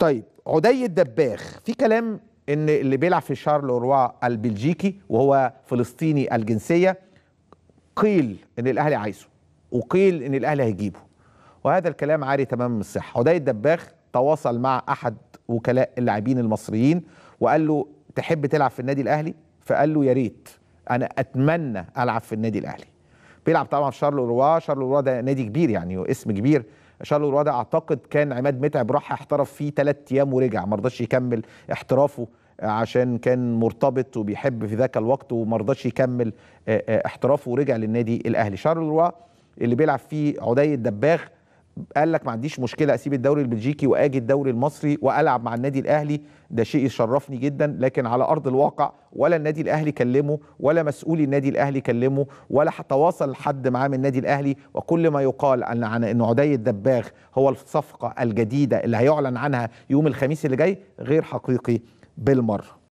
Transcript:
طيب عدي الدباخ في كلام ان اللي بيلعب في شارل روا البلجيكي وهو فلسطيني الجنسيه قيل ان الاهلي عايزه وقيل ان الاهلي هيجيبه وهذا الكلام عاري تمام الصحه عدي الدباخ تواصل مع احد وكلاء اللاعبين المصريين وقال له تحب تلعب في النادي الاهلي فقال له يا ريت انا اتمنى العب في النادي الاهلي بيلعب طبعا في شارل روا شارل روا ده نادي كبير يعني واسم كبير شارل روا ده اعتقد كان عماد متعب راح احترف فيه ثلاث ايام ورجع ما رضاش يكمل احترافه عشان كان مرتبط وبيحب في ذاك الوقت وما رضاش يكمل آه، آه، احترافه ورجع للنادي الاهلي شارل روا اللي بيلعب فيه عدي الدباغ قال لك ما عنديش مشكله اسيب الدوري البلجيكي واجي الدوري المصري والعب مع النادي الاهلي ده شيء يشرفني جدا لكن على ارض الواقع ولا النادي الاهلي كلمه ولا مسؤول النادي الاهلي كلمه ولا تواصل حد معاه من النادي الاهلي وكل ما يقال ان عن ان عدي الدباغ هو الصفقه الجديده اللي هيعلن عنها يوم الخميس اللي جاي غير حقيقي بالمره